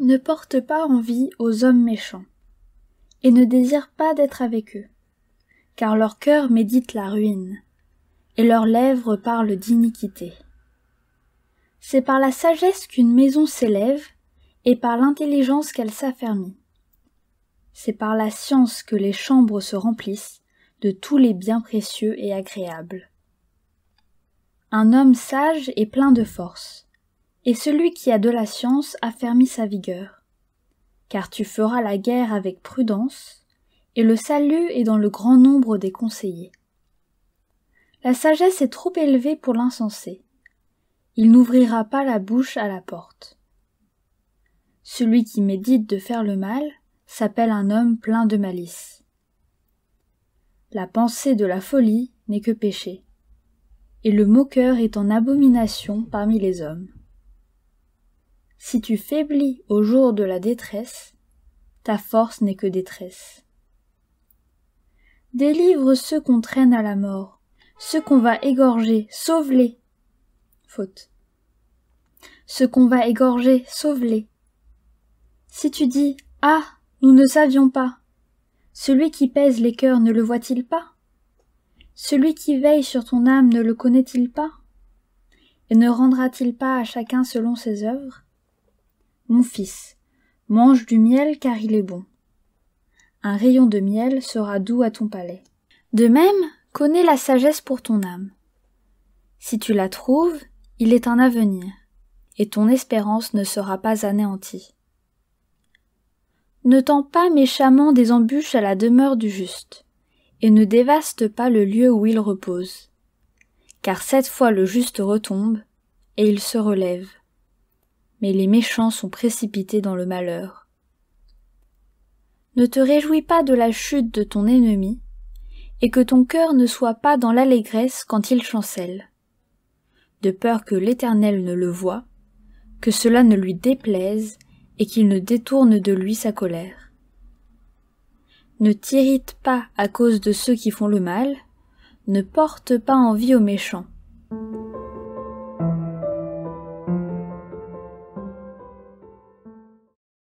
ne porte pas envie aux hommes méchants, et ne désire pas d'être avec eux, car leur cœur médite la ruine, et leurs lèvres parlent d'iniquité. C'est par la sagesse qu'une maison s'élève, et par l'intelligence qu'elle s'affermit. C'est par la science que les chambres se remplissent de tous les biens précieux et agréables. Un homme sage est plein de force, et celui qui a de la science fermi sa vigueur. Car tu feras la guerre avec prudence, et le salut est dans le grand nombre des conseillers. La sagesse est trop élevée pour l'insensé. Il n'ouvrira pas la bouche à la porte. Celui qui médite de faire le mal s'appelle un homme plein de malice. La pensée de la folie n'est que péché, et le moqueur est en abomination parmi les hommes. Si tu faiblis au jour de la détresse, ta force n'est que détresse. Délivre ceux qu'on traîne à la mort, ceux qu'on va égorger, sauve-les. Faute. Ceux qu'on va égorger, sauve-les. Si tu dis Ah, nous ne savions pas, celui qui pèse les cœurs ne le voit-il pas Celui qui veille sur ton âme ne le connaît-il pas Et ne rendra-t-il pas à chacun selon ses œuvres mon fils, mange du miel car il est bon. Un rayon de miel sera doux à ton palais. De même, connais la sagesse pour ton âme. Si tu la trouves, il est un avenir, et ton espérance ne sera pas anéantie. Ne tends pas méchamment des embûches à la demeure du juste, et ne dévaste pas le lieu où il repose. Car cette fois le juste retombe, et il se relève mais les méchants sont précipités dans le malheur. Ne te réjouis pas de la chute de ton ennemi, et que ton cœur ne soit pas dans l'allégresse quand il chancelle, de peur que l'Éternel ne le voie, que cela ne lui déplaise, et qu'il ne détourne de lui sa colère. Ne t'irrite pas à cause de ceux qui font le mal, ne porte pas envie aux méchants,